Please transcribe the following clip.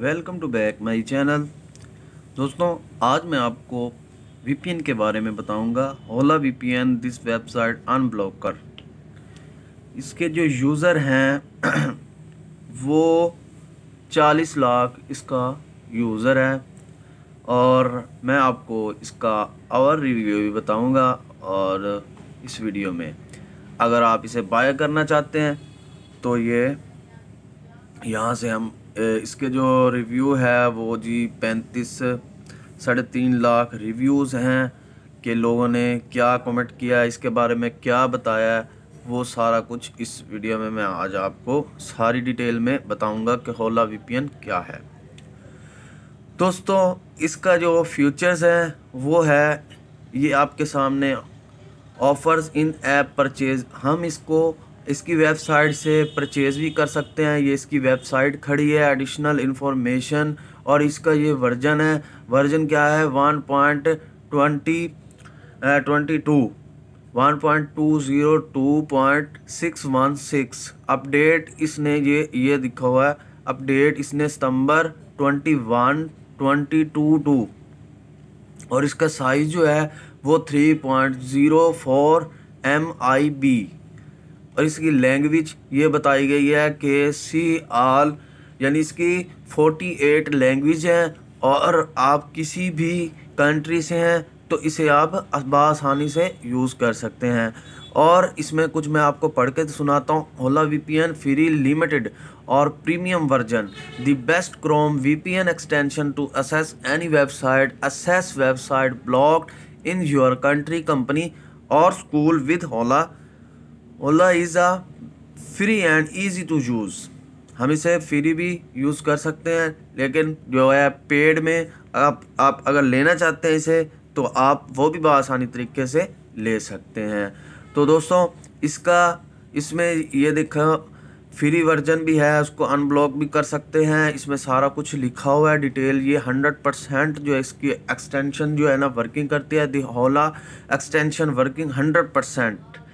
welcome to back my channel दोस्तों आज मैं आपको वी के बारे में बताऊंगा Hola V this website unblock कर इसके जो यूज़र हैं वो 40 लाख इसका यूज़र है और मैं आपको इसका आवर रिव्यू भी बताऊंगा और इस वीडियो में अगर आप इसे बाय करना चाहते हैं तो ये यहाँ से हम इसके जो रिव्यू है वो जी पैंतीस साढ़े तीन लाख रिव्यूज़ हैं कि लोगों ने क्या कमेंट किया इसके बारे में क्या बताया वो सारा कुछ इस वीडियो में मैं आज आपको सारी डिटेल में बताऊंगा कि होला वीपीएन क्या है दोस्तों इसका जो फ्यूचर्स हैं वो है ये आपके सामने ऑफर्स इन ऐप परचेज हम इसको इसकी वेबसाइट से परचेज़ भी कर सकते हैं ये इसकी वेबसाइट खड़ी है एडिशनल इन्फॉर्मेशन और इसका ये वर्जन है वर्जन क्या है one point twenty twenty two one point two zero two point six one six update इसने ये ये दिखा हुआ है अपडेट इसने सितंबर twenty one twenty two two और इसका साइज़ जो है वो three point zero four M I B और इसकी लैंग्वेज ये बताई गई है कि सी आल यानी इसकी 48 लैंग्वेज है और आप किसी भी कंट्री से हैं तो इसे आप बसानी से यूज़ कर सकते हैं और इसमें कुछ मैं आपको पढ़ के सुनाता हूँ होला एन फ्री लिमिटेड और premium version the best Chrome an extension to access any website access website block in your country company और school with Hola Hola is a free and easy to use हम इसे free भी use कर सकते हैं लेकिन जो है पेड में आप आप अगर लेना चाहते हैं इसे तो आप वो भी बसानी तरीके से ले सकते हैं तो दोस्तों इसका इसमें ये देखा फ्री वर्जन भी है उसको अनब्लॉक भी कर सकते हैं इसमें सारा कुछ लिखा हुआ है डिटेल ये हंड्रेड परसेंट जो है इसकी एक्सटेंशन जो है ना वर्किंग करती है दी होला एक्सटेंशन वर्किंग हंड्रेड परसेंट